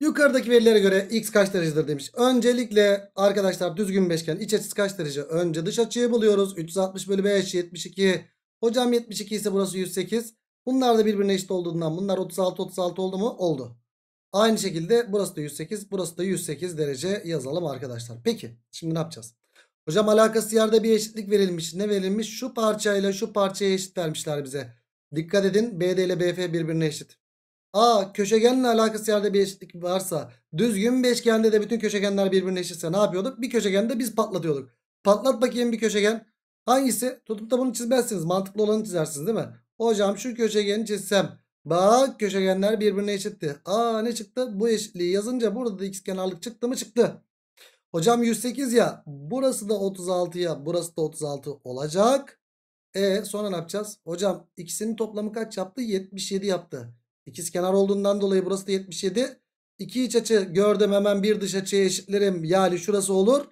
Yukarıdaki verilere göre x kaç derecedir demiş. Öncelikle arkadaşlar düzgün beşgen iç açısı kaç derece? Önce dış açıyı buluyoruz. 360 bölü 5 72. Hocam 72 ise burası 108. Bunlar da birbirine eşit olduğundan bunlar 36 36 oldu mu? Oldu. Aynı şekilde burası da 108 burası da 108 derece yazalım arkadaşlar. Peki şimdi ne yapacağız? Hocam alakası yerde bir eşitlik verilmiş. Ne verilmiş? Şu parçayla şu parçaya eşit vermişler bize. Dikkat edin BD ile BF birbirine eşit. A köşegenle alakası yerde bir eşitlik varsa düzgün bir eşgende de bütün köşegenler birbirine eşitse ne yapıyorduk? Bir köşegende biz patlatıyorduk. Patlat bakayım bir köşegen. Hangisi? Tutup da bunu çizmezsiniz. Mantıklı olanı çizersiniz değil mi? Hocam şu köşegeni çizsem. Bak köşegenler birbirine eşitti. Aa ne çıktı? Bu eşitliği yazınca burada da x kenarlık çıktı mı çıktı. Hocam 108 ya. Burası da 36 ya. Burası da 36 olacak. E sonra ne yapacağız? Hocam ikisinin toplamı kaç yaptı? 77 yaptı. İkiz kenar olduğundan dolayı burası da 77. İki iç açı gördüm hemen bir dış açıya eşitlerim. Yani şurası olur.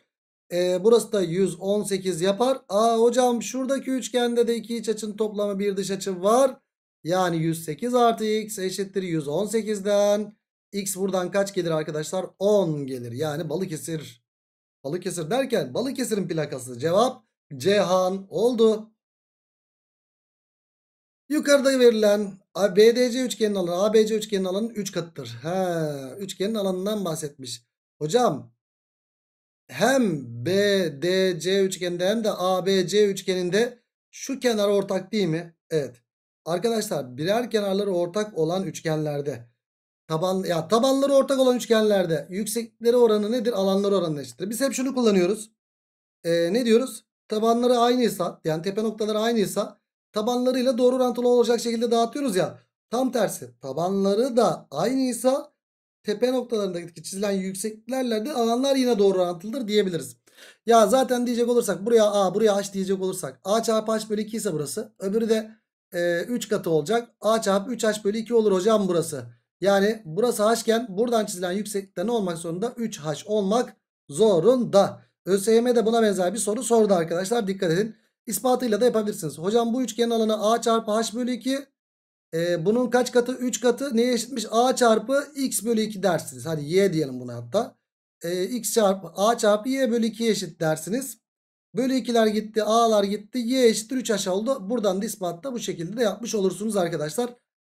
E, burası da 118 yapar. Aa hocam şuradaki üçgende de iki iç açının toplamı bir dış açı var. Yani 108 artı x eşittir 118'den. X buradan kaç gelir arkadaşlar? 10 gelir. Yani Balıkesir. Balıkesir derken Balıkesir'in plakası. Cevap Cehan oldu. Yukarıda verilen BDC üçgenin alanı ABC üçgenin alanının 3 üç katıdır. He, üçgenin alanından bahsetmiş. Hocam hem BDC üçgeninde hem de ABC üçgeninde şu kenar ortak değil mi? Evet. Arkadaşlar birer kenarları ortak olan üçgenlerde taban ya tabanları ortak olan üçgenlerde yükseklikleri oranı nedir? Alanları oranı eşittir. Biz hep şunu kullanıyoruz. Ee, ne diyoruz? Tabanları aynıysa yani tepe noktaları aynıysa tabanlarıyla doğru orantılı olacak şekilde dağıtıyoruz ya. Tam tersi tabanları da aynıysa tepe noktalarındaki çizilen yüksekliklerle de alanlar yine doğru orantılıdır diyebiliriz. Ya zaten diyecek olursak buraya A buraya H diyecek olursak A çarpı H bölü 2 ise burası. Öbürü de e, 3 katı olacak. A çarpı 3H bölü 2 olur hocam burası. Yani burası H iken buradan çizilen yükseklikte ne olmak zorunda? 3H olmak zorunda. ÖSYM de buna benzer bir soru sordu arkadaşlar. Dikkat edin ispatıyla da yapabilirsiniz. Hocam bu üçgenin alanı a çarpı h bölü 2. E, ee, bunun kaç katı? 3 katı. Neye eşitmiş? a çarpı x bölü 2 dersiniz. Hadi y diyelim buna hatta. E, x çarpı a çarpı y bölü 2 eşit dersiniz. Bölü 2'ler gitti. A'lar gitti. Y eşittir 3 aşağı oldu. Buradan da da bu şekilde de yapmış olursunuz arkadaşlar.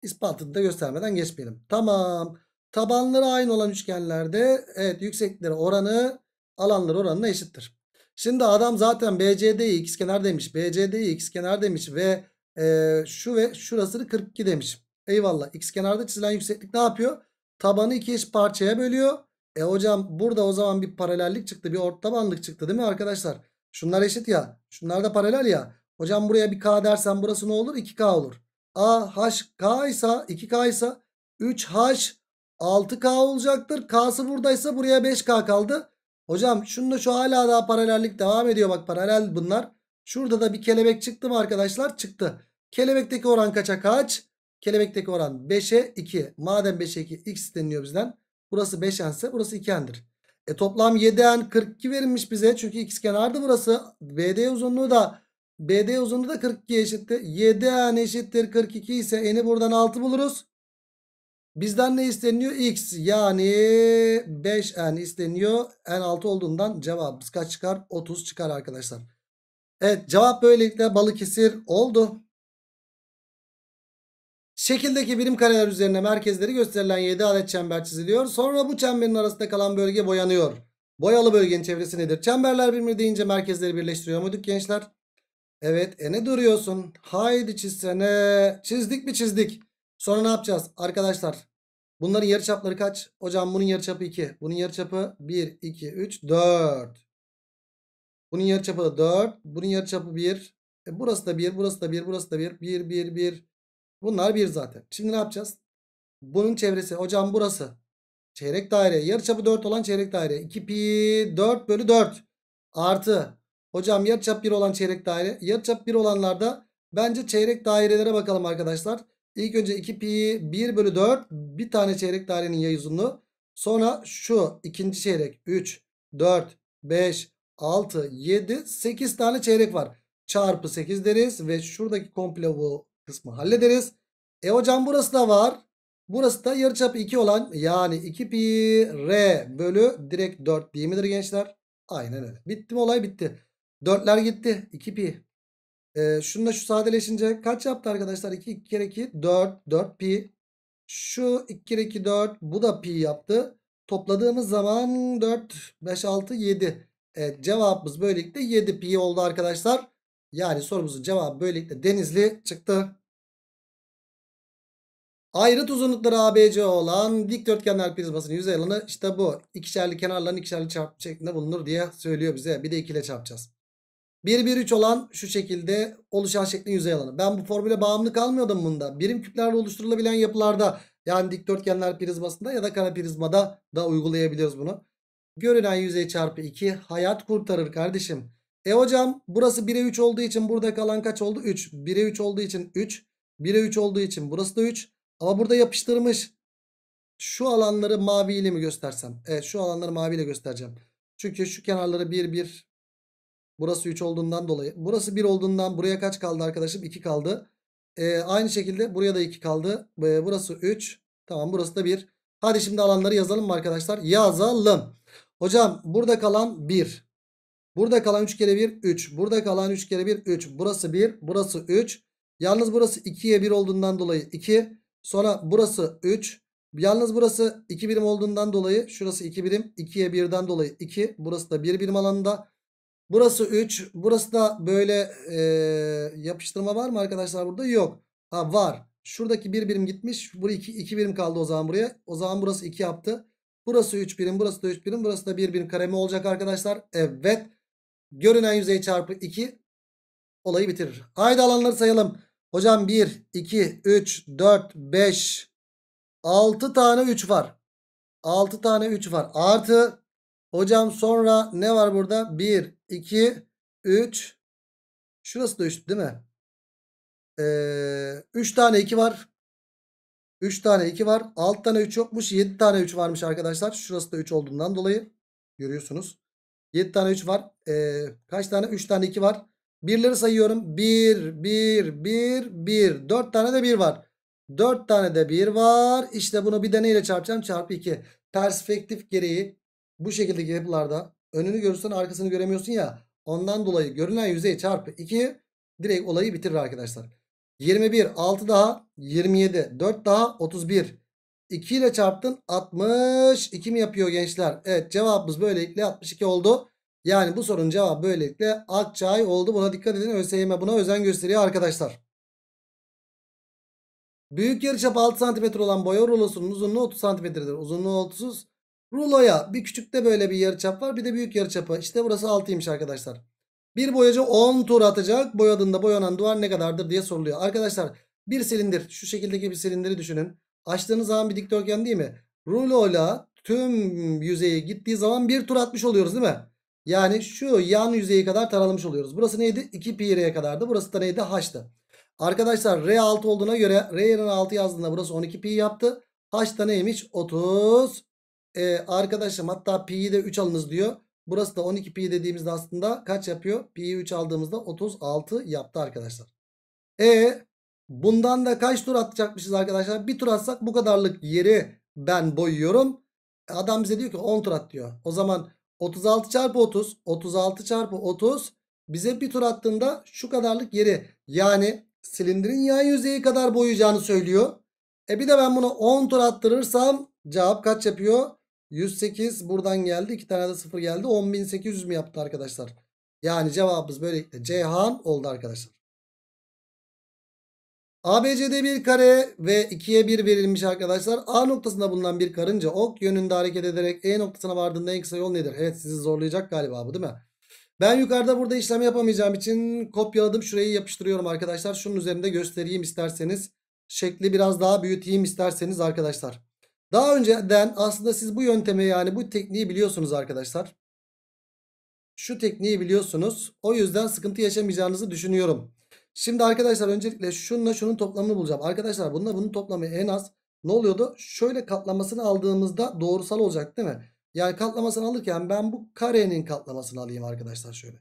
İspatını da göstermeden geçmeyelim. Tamam. Tabanları aynı olan üçgenlerde evet yüksekleri oranı alanları oranına eşittir. Şimdi adam zaten BCD'yi x kenar demiş. BCD'yi x kenar demiş ve e, şu ve şurasını 42 demiş. Eyvallah. X kenarda çizilen yükseklik ne yapıyor? Tabanı iki eş parçaya bölüyor. E hocam burada o zaman bir paralellik çıktı. Bir ort tabanlık çıktı değil mi arkadaşlar? Şunlar eşit ya. Şunlar da paralel ya. Hocam buraya bir k dersen burası ne olur? 2k olur. A h k ise 2k ise 3h 6k olacaktır. K'sı buradaysa buraya 5k kaldı. Hocam şunda şu hala daha paralellik devam ediyor. Bak paralel bunlar. Şurada da bir kelebek çıktı mı arkadaşlar? Çıktı. Kelebekteki oran kaça kaç? Kelebekteki oran 5'e 2. Madem 5'e 2 x deniliyor bizden. Burası 5n ise burası 2n'dir. E toplam 7n 42 verilmiş bize. Çünkü x kenardı burası. BD uzunluğu da BD uzunluğu da 42 eşittir. 7n eşittir 42 ise n'i buradan 6 buluruz. Bizden ne isteniyor? X yani 5n isteniyor. n 6 olduğundan cevabımız kaç çıkar? 30 çıkar arkadaşlar. Evet cevap böylelikle Balıkesir oldu. Şekildeki birim kareler üzerine merkezleri gösterilen 7 adet çember çiziliyor. Sonra bu çemberin arasında kalan bölge boyanıyor. Boyalı bölgenin çevresi nedir? Çemberler birbirine deyince merkezleri birleştiriyor muyduk gençler? Evet e ne duruyorsun? Haydi çizsene. Çizdik mi çizdik. Sonra ne yapacağız? Arkadaşlar bunların yarıçapları kaç? Hocam bunun yarıçapı 2. Bunun yarıçapı 1, 2, 3, 4. Bunun yarıçapı da 4. Bunun yarıçapı 1. E burası da 1, burası da 1, burası da 1. 1, 1, 1. Bunlar 1 zaten. Şimdi ne yapacağız? Bunun çevresi. Hocam burası. Çeyrek daire. Yarıçapı 4 olan çeyrek daire. 2 pi 4 bölü 4. Artı. Hocam yarıçap 1 olan çeyrek daire. Yarıçap 1 olanlarda bence çeyrek dairelere bakalım arkadaşlar. İlk önce 2 pi 1 bölü 4 bir tane çeyrek dairenin yay uzunluğu. Sonra şu ikinci çeyrek 3, 4, 5, 6, 7, 8 tane çeyrek var. Çarpı 8 deriz ve şuradaki komple bu kısmı hallederiz. E hocam burası da var. Burası da yarıçapı 2 olan yani 2 pi r bölü direkt 4 değil midir gençler? Aynen öyle. Bitti mi olay bitti. Dörtler gitti. 2 pi. E, ee, şununla şu sadeleşince kaç yaptı arkadaşlar? 2, 2 kere 2 4. 4 pi. Şu 2 kere 2 4. Bu da pi yaptı. Topladığımız zaman 4, 5, 6, 7. Evet cevabımız böylelikle 7 pi oldu arkadaşlar. Yani sorumuzun cevabı böylelikle denizli çıktı. Ayrıt uzunlukları ABC olan dikdörtgenler prizmasının yüzey alanı işte bu. İkişerli kenarların ikişerli çarpı şeklinde bulunur diye söylüyor bize. Bir de 2 ile çarpacağız. 1 1 3 olan şu şekilde oluşan şeklin yüzey alanı. Ben bu formüle bağımlı kalmıyordum bunda. Birim küplerle oluşturulabilen yapılarda yani dikdörtgenler prizmasında ya da kara prizmada da uygulayabiliyoruz bunu. Görünen yüzey çarpı 2 hayat kurtarır kardeşim. E hocam burası 1'e 3 olduğu için burada kalan kaç oldu? 3. 1'e 3 olduğu için 3. 1'e 3 olduğu için burası da 3. Ama burada yapıştırmış. Şu alanları maviyle mi göstersem? Evet şu alanları maviyle göstereceğim. Çünkü şu kenarları 1 1 Burası 3 olduğundan dolayı. Burası 1 olduğundan buraya kaç kaldı arkadaşım? 2 kaldı. Ee, aynı şekilde buraya da 2 kaldı. Ee, burası 3. Tamam burası da 1. Hadi şimdi alanları yazalım mı arkadaşlar? Yazalım. Hocam burada kalan 1. Burada kalan 3 kere 1 3. Burada kalan 3 kere 1 3. Burası 1. Burası 3. Yalnız burası 2'ye 1 olduğundan dolayı 2. Sonra burası 3. Yalnız burası 2 birim olduğundan dolayı şurası 2 birim. 2'ye 1'den dolayı 2. Burası da 1 birim alanında. Burası 3. Burası da böyle e, yapıştırma var mı arkadaşlar burada? Yok. Ha var. Şuradaki bir birim gitmiş. Buraya iki, iki birim kaldı o zaman buraya. O zaman burası 2 yaptı. Burası 3 birim. Burası da 3 birim. Burası da 1 birim karemi olacak arkadaşlar. Evet. Görünen yüzey çarpı 2 olayı bitirir. Haydi alanları sayalım. Hocam 1, 2, 3, 4, 5, 6 tane 3 var. 6 tane 3 var. Artı Hocam sonra ne var burada? 1, 2, 3. Şurası da 3 değil mi? 3 ee, üç tane 2 var. 3 tane 2 var. 6 tane 3 yokmuş. 7 tane 3 varmış arkadaşlar. Şurası da 3 olduğundan dolayı. Görüyorsunuz. 7 tane 3 var. Ee, kaç tane? 3 tane 2 var. Birleri sayıyorum. 1, 1, 1, 1. 4 tane de 1 var. 4 tane de 1 var. İşte bunu bir de neyle çarpacağım? Çarpı 2. Perspektif gereği bu şekildeki yapılarda önünü görürsen arkasını göremiyorsun ya. Ondan dolayı görünen yüzey çarpı 2 direkt olayı bitirir arkadaşlar. 21 6 daha 27 4 daha 31 2 ile çarptın 62 mi yapıyor gençler? Evet cevabımız böylelikle 62 oldu. Yani bu sorunun cevabı böylelikle Akçay oldu. Buna dikkat edin. ÖSYM buna özen gösteriyor arkadaşlar. Büyük yarıçap 6 cm olan boya rulosunun uzunluğu 30 cm'dir. Uzunluğu 30 Ruloya bir küçük de böyle bir yarıçap var. Bir de büyük yarıçapı. İşte burası 6'ymış arkadaşlar. Bir boyacı 10 tur atacak. Boyadığında boyanan duvar ne kadardır diye soruluyor. Arkadaşlar bir silindir. Şu şekildeki bir silindiri düşünün. Açtığınız zaman bir dikdörtgen değil mi? Ruloyla tüm yüzeyi gittiği zaman bir tur atmış oluyoruz değil mi? Yani şu yan yüzeyi kadar taralmış oluyoruz. Burası neydi? 2 pi r'ye kadardı. Burası da neydi? h'tı. Arkadaşlar r 6 olduğuna göre r yerine 6 yazdığında burası 12 pi yaptı. h da neymiş? 30 e, arkadaşım hatta pi'yi de 3 alınız diyor. Burası da 12 pi dediğimizde aslında kaç yapıyor? Pi'yi 3 aldığımızda 36 yaptı arkadaşlar. E bundan da kaç tur atacakmışız arkadaşlar? Bir tur atsak bu kadarlık yeri ben boyuyorum. E, adam bize diyor ki 10 tur at diyor. O zaman 36 çarpı 30 36 çarpı 30 bize bir tur attığında şu kadarlık yeri yani silindirin yan yüzeyi kadar boyayacağını söylüyor. E bir de ben bunu 10 tur attırırsam cevap kaç yapıyor? 108 buradan geldi. 2 tane de 0 geldi. 10.800 mi yaptı arkadaşlar? Yani cevabımız böylelikle Ceyhan oldu arkadaşlar. ABCD bir kare ve 2'ye 1 verilmiş arkadaşlar. A noktasında bulunan bir karınca ok yönünde hareket ederek E noktasına vardığında en kısa yol nedir? Evet sizi zorlayacak galiba bu değil mi? Ben yukarıda burada işlem yapamayacağım için kopyaladım. Şurayı yapıştırıyorum arkadaşlar. Şunun üzerinde göstereyim isterseniz. Şekli biraz daha büyüteyim isterseniz arkadaşlar. Daha önceden aslında siz bu yöntemi yani bu tekniği biliyorsunuz arkadaşlar. Şu tekniği biliyorsunuz. O yüzden sıkıntı yaşamayacağınızı düşünüyorum. Şimdi arkadaşlar öncelikle şununla şunun toplamını bulacağım. Arkadaşlar bununla bunun toplamı en az ne oluyordu? Şöyle katlamasını aldığımızda doğrusal olacak değil mi? Yani katlamasını alırken ben bu karenin katlamasını alayım arkadaşlar şöyle.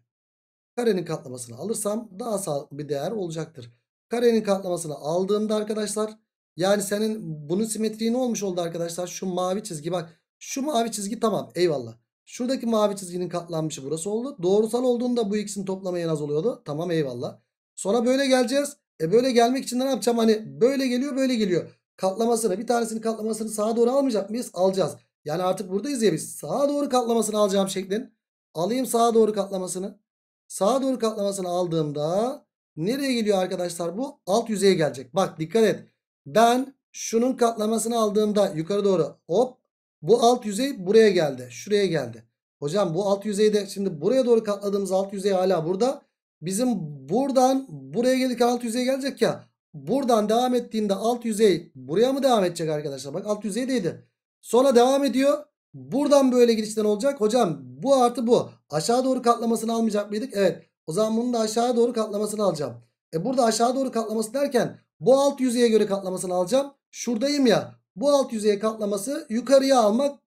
Karenin katlamasını alırsam daha sağlıklı bir değer olacaktır. Karenin katlamasını aldığımda arkadaşlar yani senin bunun simetriği ne olmuş oldu arkadaşlar? Şu mavi çizgi bak. Şu mavi çizgi tamam eyvallah. Şuradaki mavi çizginin katlanmışı burası oldu. Doğrusal olduğunda bu ikisinin toplamı en az oluyordu. Tamam eyvallah. Sonra böyle geleceğiz. E böyle gelmek için ne yapacağım? Hani böyle geliyor böyle geliyor. Katlamasını bir tanesinin katlamasını sağa doğru almayacak mıyız? Alacağız. Yani artık buradayız ya biz. Sağa doğru katlamasını alacağım şeklin. Alayım sağa doğru katlamasını. Sağa doğru katlamasını aldığımda nereye geliyor arkadaşlar bu? Alt yüzeye gelecek. Bak dikkat et. Ben şunun katlamasını aldığımda yukarı doğru hop bu alt yüzey buraya geldi. Şuraya geldi. Hocam bu alt yüzeyde şimdi buraya doğru katladığımız alt yüzey hala burada. Bizim buradan buraya gelirken alt yüzey gelecek ya. Buradan devam ettiğinde alt yüzey buraya mı devam edecek arkadaşlar? Bak alt yüzeydeydi. Sonra devam ediyor. Buradan böyle girişten olacak. Hocam bu artı bu. Aşağı doğru katlamasını almayacak mıydık? Evet. O zaman bunu da aşağı doğru katlamasını alacağım. E burada aşağı doğru katlaması derken bu alt yüzeye göre katlamasını alacağım. Şuradayım ya. Bu alt yüzeye katlaması yukarıya almak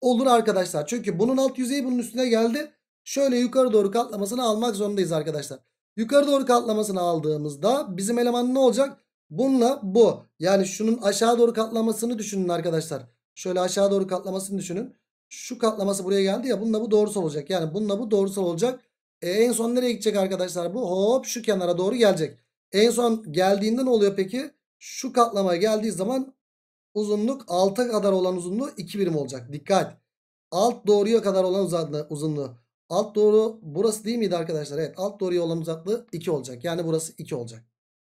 olur arkadaşlar. Çünkü bunun alt yüzeyi bunun üstüne geldi. Şöyle yukarı doğru katlamasını almak zorundayız arkadaşlar. Yukarı doğru katlamasını aldığımızda bizim eleman ne olacak? Bununla bu. Yani şunun aşağı doğru katlamasını düşünün arkadaşlar. Şöyle aşağı doğru katlamasını düşünün. Şu katlaması buraya geldi ya. Bununla bu doğrusal olacak. Yani bununla bu doğrusal olacak. E, en son nereye gidecek arkadaşlar bu? Hop şu kenara doğru gelecek. En son geldiğinde ne oluyor peki? Şu katlama geldiği zaman uzunluk 6'a kadar olan uzunluğu 2 birim olacak. Dikkat. Alt doğruya kadar olan uzaklığı, uzunluğu. Alt doğru burası değil miydi arkadaşlar? Evet alt doğruya olan uzaklığı 2 olacak. Yani burası 2 olacak.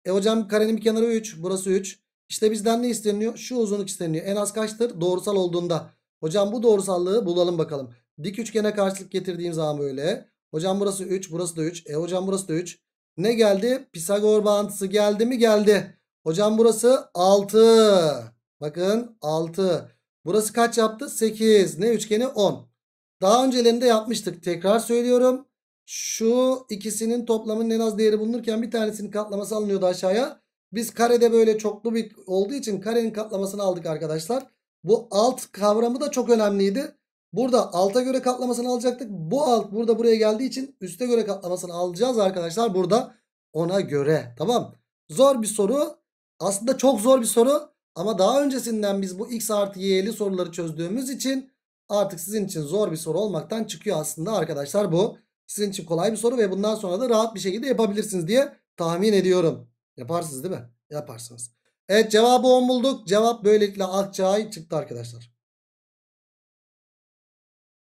E hocam karenin bir kenarı 3. Burası 3. İşte bizden ne isteniyor? Şu uzunluk isteniyor. En az kaçtır? Doğrusal olduğunda. Hocam bu doğrusallığı bulalım bakalım. Dik üçgene karşılık getirdiğim zaman böyle. Hocam burası 3. Burası da 3. E hocam burası da 3. Ne geldi? Pisagor bağıntısı geldi mi? Geldi. Hocam burası 6. Bakın 6. Burası kaç yaptı? 8. Ne üçgeni? 10. Daha öncelerinde yapmıştık. Tekrar söylüyorum. Şu ikisinin toplamının en az değeri bulunurken bir tanesinin katlaması alınıyordu aşağıya. Biz karede böyle çoklu bir olduğu için karenin katlamasını aldık arkadaşlar. Bu alt kavramı da çok önemliydi. Burada alta göre katlamasını alacaktık. Bu alt burada buraya geldiği için üste göre katlamasını alacağız arkadaşlar. Burada ona göre. Tamam. Zor bir soru. Aslında çok zor bir soru. Ama daha öncesinden biz bu x artı y'li soruları çözdüğümüz için artık sizin için zor bir soru olmaktan çıkıyor aslında arkadaşlar bu. Sizin için kolay bir soru ve bundan sonra da rahat bir şekilde yapabilirsiniz diye tahmin ediyorum. Yaparsınız değil mi? Yaparsınız. Evet cevabı 10 bulduk. Cevap böylelikle Akçay çıktı arkadaşlar.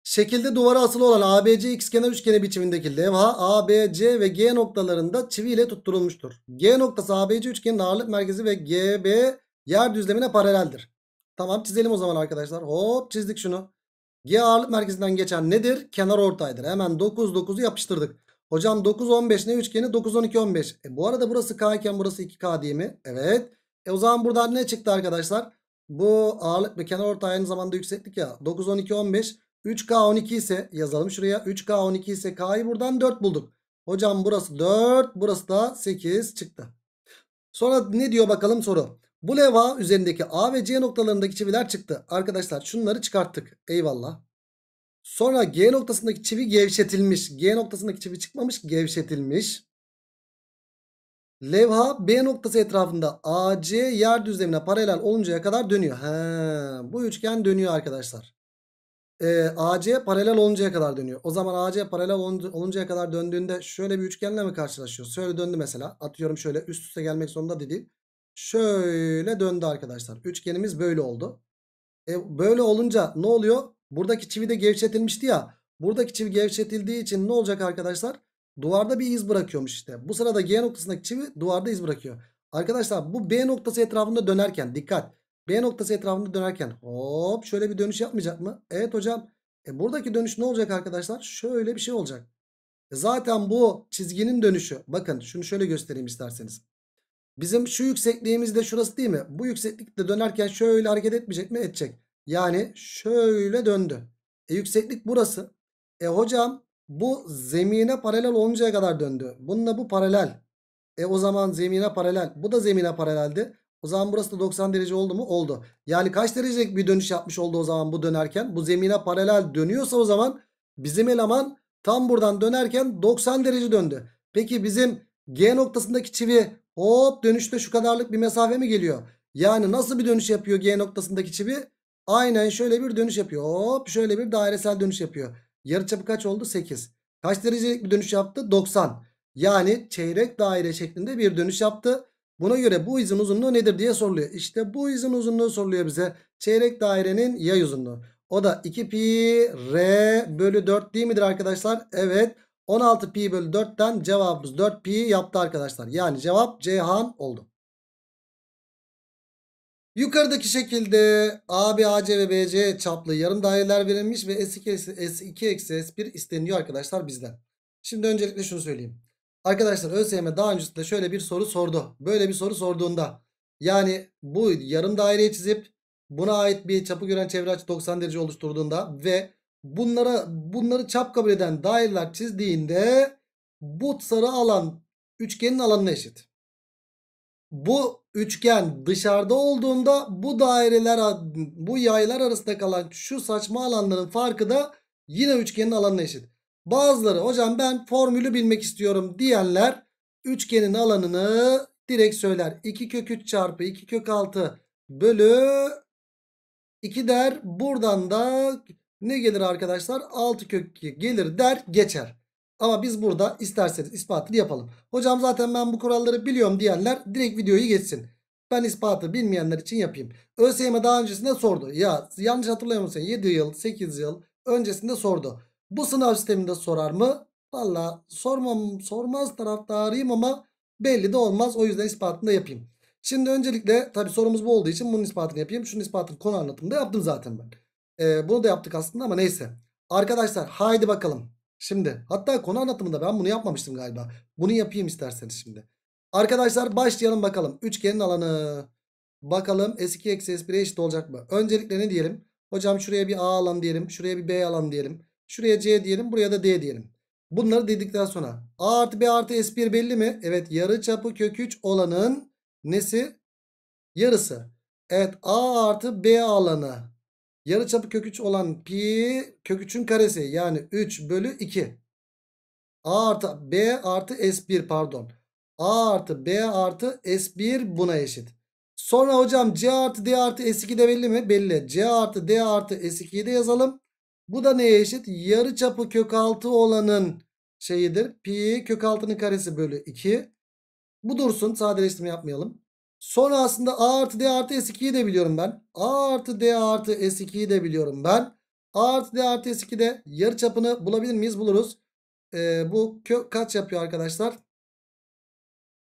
Şekilde duvara asılı olan ABC ikizkenar üçgeni biçimindeki levha ABC ve G noktalarında çivi ile tutturulmuştur. G noktası ABC üçgenin ağırlık merkezi ve GB yer düzlemine paraleldir. Tamam çizelim o zaman arkadaşlar. Hop çizdik şunu. G ağırlık merkezinden geçen nedir? Kenar ortaydır. Hemen 9 9'u yapıştırdık. Hocam 9 15 ne üçgeni? 9 12 15. E, bu arada burası K iken burası 2K değil mi? Evet. E o zaman buradan ne çıktı arkadaşlar? Bu ağırlık ve kenar ortay aynı zamanda yükseklik ya. 9 12 15. 3K12 ise yazalım şuraya. 3K12 ise K'yı buradan 4 bulduk. Hocam burası 4. Burası da 8 çıktı. Sonra ne diyor bakalım soru. Bu leva üzerindeki A ve C noktalarındaki çiviler çıktı. Arkadaşlar şunları çıkarttık. Eyvallah. Sonra G noktasındaki çivi gevşetilmiş. G noktasındaki çivi çıkmamış gevşetilmiş. Levha B noktası etrafında AC yer düzlemine paralel oluncaya kadar dönüyor. He, bu üçgen dönüyor arkadaşlar e, ee, AC'ye paralel oluncaya kadar dönüyor. O zaman AC'ye paralel oluncaya kadar döndüğünde şöyle bir üçgenle mi karşılaşıyor? Şöyle döndü mesela. Atıyorum şöyle üst üste gelmek zorunda dediğim. Şöyle döndü arkadaşlar. Üçgenimiz böyle oldu. E, böyle olunca ne oluyor? Buradaki çivi de gevşetilmişti ya. Buradaki çivi gevşetildiği için ne olacak arkadaşlar? Duvarda bir iz bırakıyormuş işte. Bu sırada G noktasındaki çivi duvarda iz bırakıyor. Arkadaşlar bu B noktası etrafında dönerken dikkat. B noktası etrafında dönerken hop şöyle bir dönüş yapmayacak mı? Evet hocam. E buradaki dönüş ne olacak arkadaşlar? Şöyle bir şey olacak. E zaten bu çizginin dönüşü. Bakın şunu şöyle göstereyim isterseniz. Bizim şu yüksekliğimiz de şurası değil mi? Bu yükseklikte dönerken şöyle hareket etmeyecek mi? Edecek. Yani şöyle döndü. E yükseklik burası. E hocam bu zemine paralel oluncaya kadar döndü. Bununla bu paralel. E o zaman zemine paralel. Bu da zemine paraleldi. O zaman burası da 90 derece oldu mu? Oldu. Yani kaç derecelik bir dönüş yapmış oldu o zaman bu dönerken? Bu zemine paralel dönüyorsa o zaman bizim eleman tam buradan dönerken 90 derece döndü. Peki bizim G noktasındaki çivi hop dönüşte şu kadarlık bir mesafe mi geliyor? Yani nasıl bir dönüş yapıyor G noktasındaki çivi? Aynen şöyle bir dönüş yapıyor. Hop şöyle bir dairesel dönüş yapıyor. Yarıçapı kaç oldu? 8. Kaç derecelik bir dönüş yaptı? 90. Yani çeyrek daire şeklinde bir dönüş yaptı. Buna göre bu izin uzunluğu nedir diye soruluyor. İşte bu izin uzunluğu soruluyor bize. Çeyrek dairenin yay uzunluğu. O da 2 pi r bölü 4 değil midir arkadaşlar? Evet. 16 pi bölü 4'ten cevabımız 4 pi yaptı arkadaşlar. Yani cevap Ceyhan oldu. Yukarıdaki şekilde AB, AC ve BC çaplı yarım daireler verilmiş ve S2 eksi S1 isteniyor arkadaşlar bizden. Şimdi öncelikle şunu söyleyeyim. Arkadaşlar ÖSYM e daha öncesinde şöyle bir soru sordu. Böyle bir soru sorduğunda yani bu yarım daireyi çizip buna ait bir çapı gören çevre açı 90 derece oluşturduğunda ve bunlara bunları çap kabul eden daireler çizdiğinde bu sarı alan üçgenin alanına eşit. Bu üçgen dışarıda olduğunda bu daireler bu yaylar arasında kalan şu saçma alanların farkı da yine üçgenin alanına eşit. Bazıları hocam ben formülü bilmek istiyorum diyenler üçgenin alanını direkt söyler. 2 kök 3 çarpı 2 kök 6 bölü 2 der. Buradan da ne gelir arkadaşlar? 6 kök 2 gelir der geçer. Ama biz burada isterseniz ispatını yapalım. Hocam zaten ben bu kuralları biliyorum diyenler direkt videoyu geçsin. Ben ispatı bilmeyenler için yapayım. ÖSYM daha öncesinde sordu. Ya yanlış hatırlamıyorsam 7 yıl 8 yıl öncesinde sordu. Bu sınav sisteminde sorar mı? Valla sormam, sormaz taraftarıyım ama belli de olmaz. O yüzden ispatını da yapayım. Şimdi öncelikle tabi sorumuz bu olduğu için bunun ispatını yapayım. Şunun ispatını konu anlatımında yaptım zaten ben. Ee, bunu da yaptık aslında ama neyse. Arkadaşlar haydi bakalım. Şimdi hatta konu anlatımında ben bunu yapmamıştım galiba. Bunu yapayım isterseniz şimdi. Arkadaşlar başlayalım bakalım. Üçgenin alanı. Bakalım S2 eksi S1'e eşit olacak mı? Öncelikle ne diyelim? Hocam şuraya bir A alan diyelim. Şuraya bir B alan diyelim. Şuraya C diyelim. Buraya da D diyelim. Bunları dedikten sonra A artı B artı S1 belli mi? Evet yarı çapı kök 3 olanın nesi? Yarısı. Evet A artı B alanı. Yarı çapı kök 3 olan pi kök 3'ün karesi. Yani 3 bölü 2. A artı B artı S1 pardon. A artı B artı S1 buna eşit. Sonra hocam C artı D artı S2 de belli mi? Belli. C artı D artı S2'yi de yazalım. Bu da neye eşit? Yarı çapı kök 6 olanın şeyidir. Pi kök 6'nın karesi bölü 2. Bu dursun. Sadeleştirme yapmayalım. Sonra aslında a artı d artı s2'yi de biliyorum ben. a artı d artı s2'yi de biliyorum ben. a artı d artı s2'de yarı çapını bulabilir miyiz? Buluruz. Ee, bu kök kaç yapıyor arkadaşlar?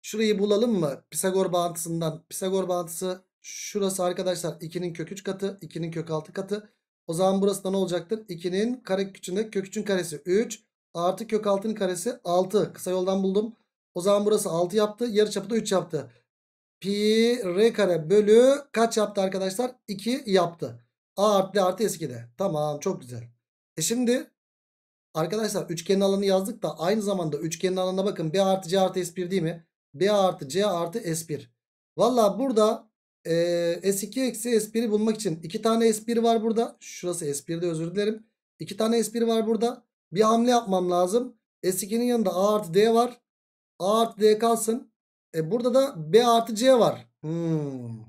Şurayı bulalım mı? Pisagor bağıntısından. Pisagor bağıntısı şurası arkadaşlar 2'nin kök 3 katı, 2'nin kök 6 katı. O zaman burası da ne olacaktır? 2'nin kare küçüğünde kök karesi 3 artı kök 6'nın karesi 6. Kısa yoldan buldum. O zaman burası 6 yaptı. yarı çapı da 3 yaptı. Pi r kare bölü kaç yaptı arkadaşlar? 2 yaptı. A artı D artı S2'de. Tamam çok güzel. E şimdi arkadaşlar üçgenin alanı yazdık da aynı zamanda üçgenin alanına bakın. B artı C artı S1 değil mi? B artı C artı S1. Valla burada e, ee, S2 eksi S1'i bulmak için iki tane S1 var burada. Şurası S1'de özür dilerim. İki tane S1 var burada. Bir hamle yapmam lazım. S2'nin yanında A artı D var. A artı D kalsın. E, burada da B artı C var. Hmm.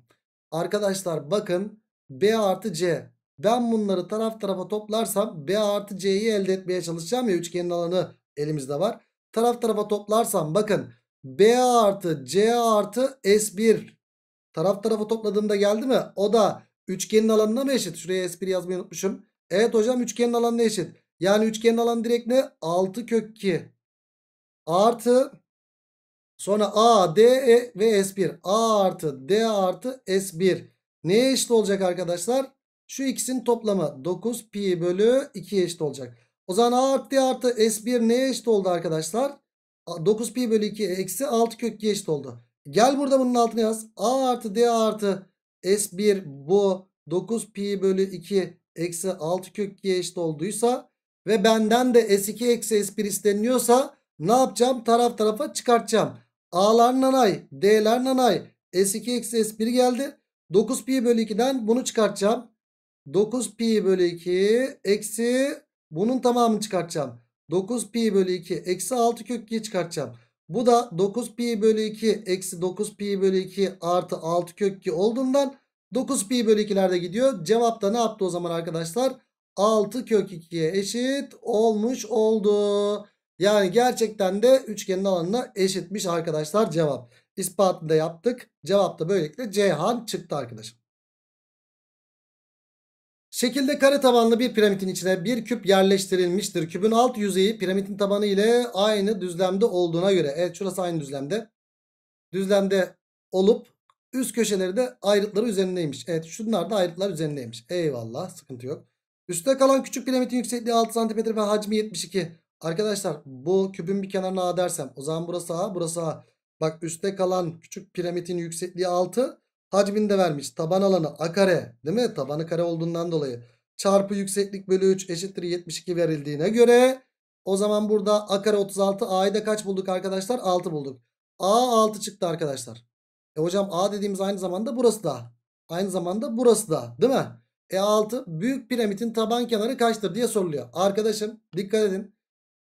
Arkadaşlar bakın B artı C. Ben bunları taraf tarafa toplarsam B artı C'yi elde etmeye çalışacağım ya üçgenin alanı elimizde var. Taraf tarafa toplarsam bakın B artı C artı S1 Taraf tarafı topladığımda geldi mi? O da üçgenin alanına mı eşit? Şuraya s1 yazmayı unutmuşum. Evet hocam üçgenin alanına eşit. Yani üçgenin alanı direkt ne? 6 kök 2. Artı sonra A, D e ve S1. A artı D artı S1. Neye eşit olacak arkadaşlar? Şu ikisinin toplamı 9 pi bölü 2'ye eşit olacak. O zaman A artı D artı S1 neye eşit oldu arkadaşlar? 9 pi bölü 2 eksi 6 kök 2 eşit oldu. Gel burada bunun altına yaz. A artı D artı S1 bu 9 pi bölü 2 eksi 6 kök 2'ye eşit olduysa ve benden de S2 eksi S1 isteniyorsa ne yapacağım? Taraf tarafa çıkartacağım. A'lar nanay, D'ler nanay. S2 eksi S1 geldi. 9 pi bölü 2'den bunu çıkartacağım. 9 pi bölü 2 eksi bunun tamamını çıkartacağım. 9 pi bölü 2 eksi 6 kök 2'yi çıkartacağım. Bu da 9 pi bölü 2 eksi 9 pi bölü 2 artı 6 kök 2 olduğundan 9 pi bölü 2'lerde gidiyor. Cevap da ne yaptı o zaman arkadaşlar? 6 kök 2'ye eşit olmuş oldu. Yani gerçekten de üçgenin alanına eşitmiş arkadaşlar cevap. İspatını da yaptık. Cevap da böylelikle Ceyhan çıktı arkadaşım. Şekilde kare tabanlı bir piramidin içine bir küp yerleştirilmiştir. Kübün alt yüzeyi piramidin tabanı ile aynı düzlemde olduğuna göre. Evet şurası aynı düzlemde. Düzlemde olup üst köşeleri de ayrıtları üzerindeymiş. Evet şunlar da ayrıtlar üzerindeymiş. Eyvallah sıkıntı yok. Üste kalan küçük piramidin yüksekliği 6 cm ve hacmi 72. Arkadaşlar bu kübün bir kenarına A dersem o zaman burası A burası A. Bak üste kalan küçük piramidin yüksekliği 6. Hacmini de vermiş. Taban alanı a kare değil mi? Tabanı kare olduğundan dolayı. Çarpı yükseklik bölü 3 eşittir 72 verildiğine göre o zaman burada a kare 36 a'yı da kaç bulduk arkadaşlar? 6 bulduk. a 6 çıktı arkadaşlar. E hocam a dediğimiz aynı zamanda burası da. Aynı zamanda burası da değil mi? E 6 büyük piramidin taban kenarı kaçtır diye soruluyor. Arkadaşım dikkat edin.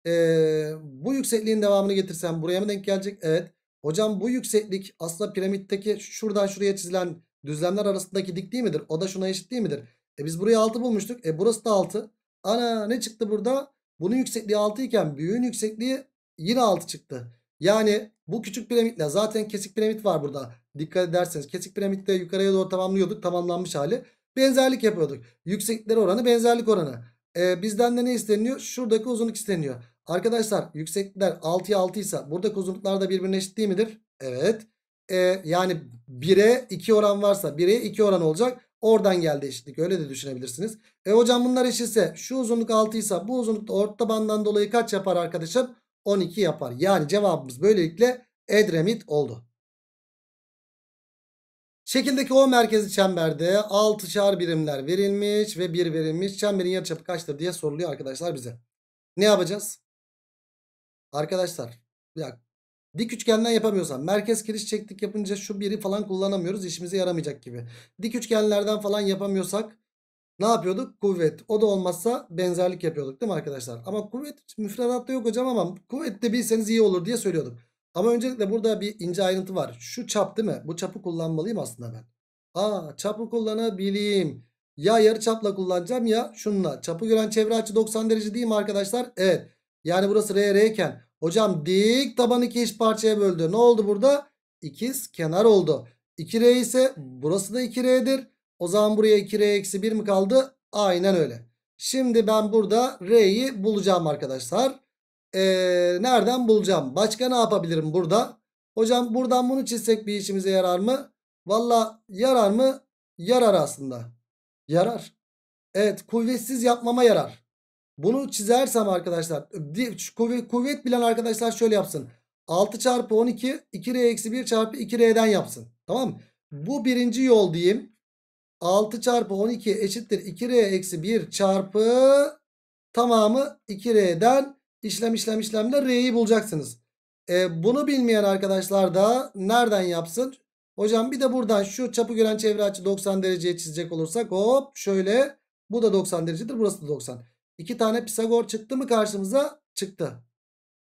Ee, bu yüksekliğin devamını getirsem buraya mı denk gelecek? Evet. Hocam bu yükseklik aslında piramitteki şuradan şuraya çizilen düzlemler arasındaki dik değil midir? O da şuna eşit değil midir? E biz buraya 6 bulmuştuk. E burası da 6. Ana ne çıktı burada? Bunun yüksekliği 6 iken büyüğün yüksekliği yine 6 çıktı. Yani bu küçük piramitle zaten kesik piramit var burada. Dikkat ederseniz kesik piramitte yukarıya doğru tamamlıyorduk. Tamamlanmış hali. Benzerlik yapıyorduk. Yükseklikleri oranı benzerlik oranı. E, bizden de ne isteniyor? Şuradaki uzunluk isteniyor. Arkadaşlar yüksekler 6'ya 6 ise burada uzunluklar da birbirine eşit değil midir? Evet. Ee, yani 1'e 2 oran varsa 1'e 2 oran olacak. Oradan geldi eşitlik. Öyle de düşünebilirsiniz. E hocam bunlar eşitse şu uzunluk 6 ise bu uzunluk da orta bandan dolayı kaç yapar arkadaşım? 12 yapar. Yani cevabımız böylelikle Edremit oldu. Şekildeki O merkezi çemberde 6'şar birimler verilmiş ve 1 verilmiş. Çemberin yarıçapı kaçtır diye soruluyor arkadaşlar bize. Ne yapacağız? Arkadaşlar bir Dik üçgenden yapamıyorsan merkez kiriş çektik yapınca şu biri falan kullanamıyoruz. işimize yaramayacak gibi. Dik üçgenlerden falan yapamıyorsak ne yapıyorduk? Kuvvet. O da olmazsa benzerlik yapıyorduk değil mi arkadaşlar? Ama kuvvet müfredatta yok hocam ama kuvvet de bilseniz iyi olur diye söylüyorduk. Ama öncelikle burada bir ince ayrıntı var. Şu çap değil mi? Bu çapı kullanmalıyım aslında ben. Aa çapı kullanabileyim. Ya yarı çapla kullanacağım ya şununla. Çapı gören çevre açı 90 derece değil mi arkadaşlar? Evet. Yani burası R, R iken hocam dik taban iki eş parçaya böldü. Ne oldu burada? İkiz kenar oldu. 2R ise hmm. burası da 2R'dir. O zaman buraya 2R eksi 1 mi kaldı? Aynen öyle. Şimdi ben burada R'yi bulacağım arkadaşlar. Ee, nereden bulacağım? Başka ne yapabilirim burada? Hocam buradan bunu çizsek bir işimize yarar mı? Valla yarar mı? Yarar aslında. Yarar. Evet kuvvetsiz yapmama yarar. Bunu çizersem arkadaşlar kuvvet, bilen arkadaşlar şöyle yapsın. 6 çarpı 12 2R eksi 1 çarpı 2R'den yapsın. Tamam mı? Bu birinci yol diyeyim. 6 çarpı 12 eşittir 2R eksi 1 çarpı tamamı 2R'den işlem işlem işlemle R'yi bulacaksınız. E, bunu bilmeyen arkadaşlar da nereden yapsın? Hocam bir de buradan şu çapı gören çevre açı 90 dereceye çizecek olursak hop şöyle bu da 90 derecedir burası da 90. İki tane Pisagor çıktı mı karşımıza? Çıktı.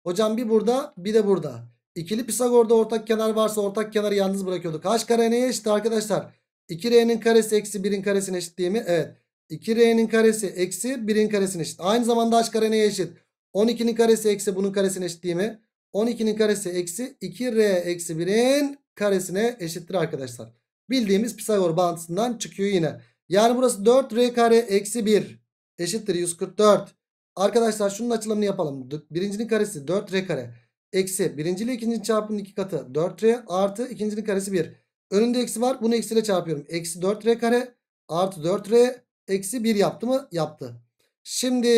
Hocam bir burada bir de burada. İkili Pisagor'da ortak kenar varsa ortak kenarı yalnız bırakıyorduk. H kare neye eşit arkadaşlar? 2R'nin karesi eksi 1'in karesine eşit değil mi? Evet. 2R'nin karesi eksi 1'in karesine eşit. Aynı zamanda H kare neye eşit? 12'nin karesi eksi bunun karesine eşit değil mi? 12'nin karesi eksi 2R eksi 1'in karesine eşittir arkadaşlar. Bildiğimiz Pisagor bağıntısından çıkıyor yine. Yani burası 4R kare eksi 1 eşittir 144. Arkadaşlar şunun açılımını yapalım. Birincinin karesi 4R kare. Eksi birinci ile ikincinin çarpımının iki katı 4R artı ikincinin karesi 1. Önünde eksi var. Bunu eksiyle çarpıyorum. Eksi 4R kare artı 4R eksi 1 yaptı mı? Yaptı. Şimdi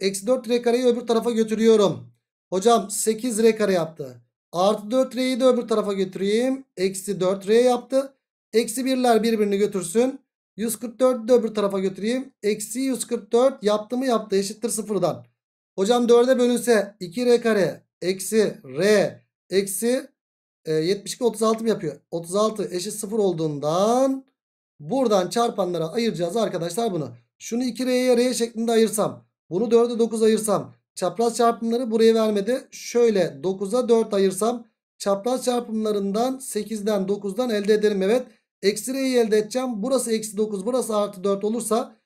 eksi 4R kareyi öbür tarafa götürüyorum. Hocam 8R kare yaptı. Artı 4R'yi de öbür tarafa götüreyim. Eksi 4R yaptı. Eksi 1'ler birbirini götürsün. 144'ü de öbür tarafa götüreyim. Eksi 144 yaptı mı yaptı eşittir sıfırdan. Hocam 4'e bölünse 2r kare eksi r eksi e, 72 36 mı yapıyor? 36 eşit sıfır olduğundan buradan çarpanlara ayıracağız arkadaşlar bunu. Şunu 2r'ye r şeklinde ayırsam bunu 4'e 9 ayırsam çapraz çarpımları buraya vermedi. Şöyle 9'a 4 ayırsam çapraz çarpımlarından 8'den 9'dan elde ederim evet. Eksi R'yi elde edeceğim. Burası eksi 9 burası artı 4 olursa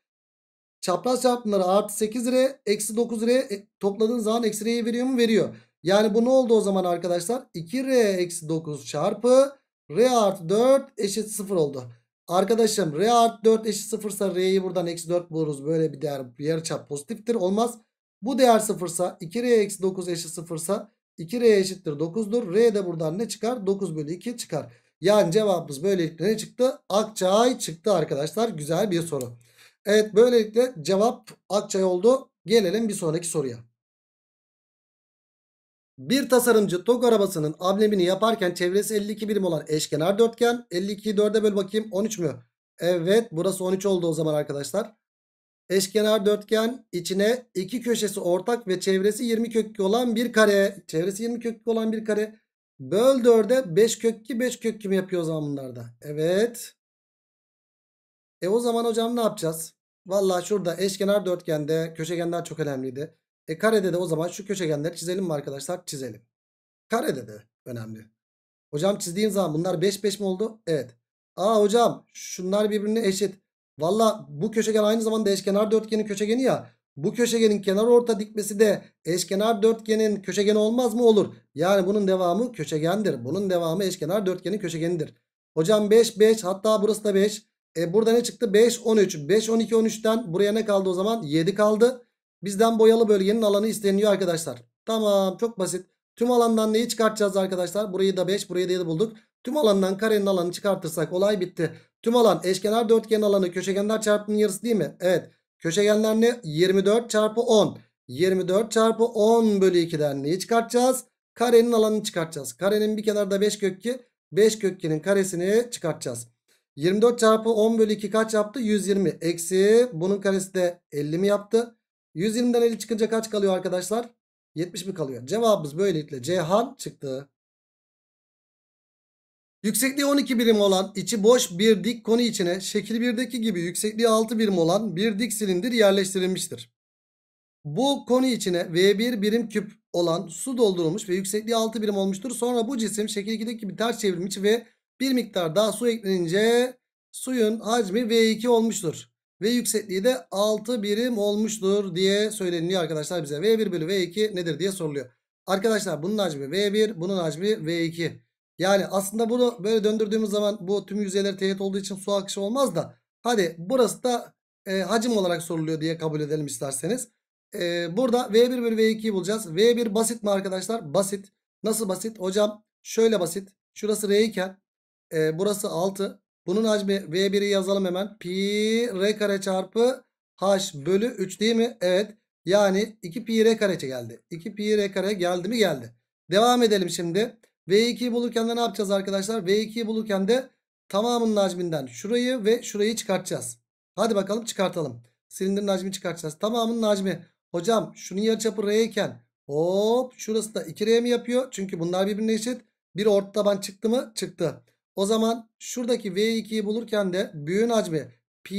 çapraz çarpımları artı 8 R eksi 9 R e, topladığın zaman eksi R'yi veriyor mu? Veriyor. Yani bu ne oldu o zaman arkadaşlar? 2R eksi 9 çarpı R artı 4 eşit 0 oldu. Arkadaşım R artı 4 eşit 0 ise R'yi buradan eksi 4 buluruz. Böyle bir değer bir çap pozitiftir. Olmaz. Bu değer 0 ise 2R eksi 9 eşit 0 ise 2R eşittir 9'dur. R de buradan ne çıkar? 9 bölü 2 çıkar. Yani cevabımız böylelikle ne çıktı? Akçay çıktı arkadaşlar. Güzel bir soru. Evet böylelikle cevap Akçay oldu. Gelelim bir sonraki soruya. Bir tasarımcı TOG arabasının amblemini yaparken çevresi 52 birim olan eşkenar dörtgen. 52'yi 4'e böl bakayım 13 mü? Evet burası 13 oldu o zaman arkadaşlar. Eşkenar dörtgen içine iki köşesi ortak ve çevresi 20 kökü olan bir kare. Çevresi 20 kökü olan bir kare. Böl 4'e 5 kök 2 5 kök kim yapıyor o zaman bunlarda? Evet. E o zaman hocam ne yapacağız? Valla şurada eşkenar dörtgende köşegenler çok önemliydi. E karede de o zaman şu köşegenleri çizelim mi arkadaşlar? Çizelim. Karede de önemli. Hocam çizdiğim zaman bunlar 5 5 mi oldu? Evet. Aa hocam şunlar birbirine eşit. Valla bu köşegen aynı zamanda eşkenar dörtgenin köşegeni ya. Bu köşegenin kenar orta dikmesi de eşkenar dörtgenin köşegeni olmaz mı? Olur. Yani bunun devamı köşegendir. Bunun devamı eşkenar dörtgenin köşegenidir. Hocam 5 5 hatta burası da 5. E burada ne çıktı? 5 13. 5 12 13'ten buraya ne kaldı o zaman? 7 kaldı. Bizden boyalı bölgenin alanı isteniyor arkadaşlar. Tamam çok basit. Tüm alandan neyi çıkartacağız arkadaşlar? Burayı da 5 burayı da 7 bulduk. Tüm alandan karenin alanı çıkartırsak olay bitti. Tüm alan eşkenar dörtgenin alanı köşegenler çarpımının yarısı değil mi? Evet. Köşegenler ne? 24 çarpı 10. 24 çarpı 10 bölü 2'den neyi çıkartacağız? Karenin alanını çıkartacağız. Karenin bir kenarda 5 kökü. 5 kökünün karesini çıkartacağız. 24 çarpı 10 bölü 2 kaç yaptı? 120. Eksi bunun karesi de 50 mi yaptı? 120'den 50 çıkınca kaç kalıyor arkadaşlar? 70 mi kalıyor? Cevabımız böylelikle Cihan çıktı. Yüksekliği 12 birim olan içi boş bir dik koni içine şekil 1'deki gibi yüksekliği 6 birim olan bir dik silindir yerleştirilmiştir. Bu konu içine V1 birim küp olan su doldurulmuş ve yüksekliği 6 birim olmuştur. Sonra bu cisim şekil 2'deki gibi ters çevrilmiş ve bir miktar daha su eklenince suyun hacmi V2 olmuştur. Ve yüksekliği de 6 birim olmuştur diye söyleniyor arkadaşlar bize. V1 bölü V2 nedir diye soruluyor. Arkadaşlar bunun hacmi V1 bunun hacmi V2. Yani aslında bunu böyle döndürdüğümüz zaman bu tüm yüzeyler teğet olduğu için su akışı olmaz da hadi burası da e, hacim olarak soruluyor diye kabul edelim isterseniz. E, burada V1 bölü V2'yi bulacağız. V1 basit mi arkadaşlar? Basit. Nasıl basit? Hocam şöyle basit. Şurası R iken e, burası 6. Bunun hacmi V1'i yazalım hemen. Pi R kare çarpı H bölü 3 değil mi? Evet. Yani 2 pi R kare geldi. 2 pi R kare geldi mi? Geldi. Devam edelim şimdi. V2'yi bulurken de ne yapacağız arkadaşlar? V2'yi bulurken de tamamının hacminden şurayı ve şurayı çıkartacağız. Hadi bakalım çıkartalım. Silindirin hacmi çıkartacağız. Tamamının hacmi. Hocam şunun yarıçapı R iken hop şurası da 2R mi yapıyor? Çünkü bunlar birbirine eşit. Bir orta taban çıktı mı? Çıktı. O zaman şuradaki V2'yi bulurken de büyüğün hacmi pi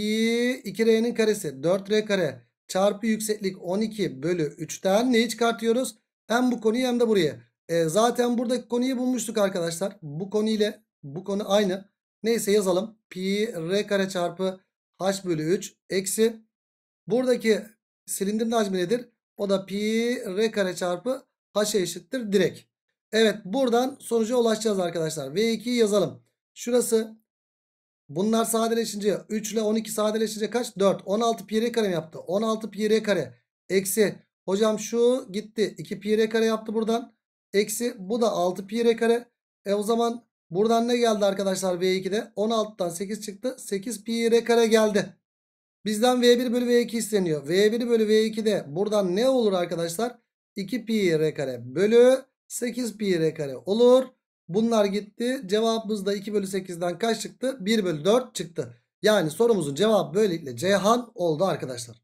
2R'nin karesi 4R kare çarpı yükseklik 12 bölü 3'ten neyi çıkartıyoruz? Hem bu konuyu hem de burayı. E, zaten buradaki konuyu bulmuştuk arkadaşlar. Bu konu ile bu konu aynı. Neyse yazalım. Pi r kare çarpı h bölü 3 eksi. Buradaki silindirin hacmi nedir? O da pi r kare çarpı h'e eşittir direkt. Evet buradan sonuca ulaşacağız arkadaşlar. V2'yi yazalım. Şurası bunlar sadeleşince 3 ile 12 sadeleşince kaç? 4. 16 pi r kare yaptı? 16 pi r kare eksi. Hocam şu gitti. 2 pi r kare yaptı buradan. Eksi bu da 6 pi r kare. E o zaman buradan ne geldi arkadaşlar V2'de? 16'dan 8 çıktı. 8 pi r kare geldi. Bizden V1 bölü V2 isteniyor. V1 bölü V2'de buradan ne olur arkadaşlar? 2 pi r kare bölü 8 pi r kare olur. Bunlar gitti. Cevabımız da 2 bölü 8'den kaç çıktı? 1 bölü 4 çıktı. Yani sorumuzun cevabı böylelikle Ceyhan oldu arkadaşlar.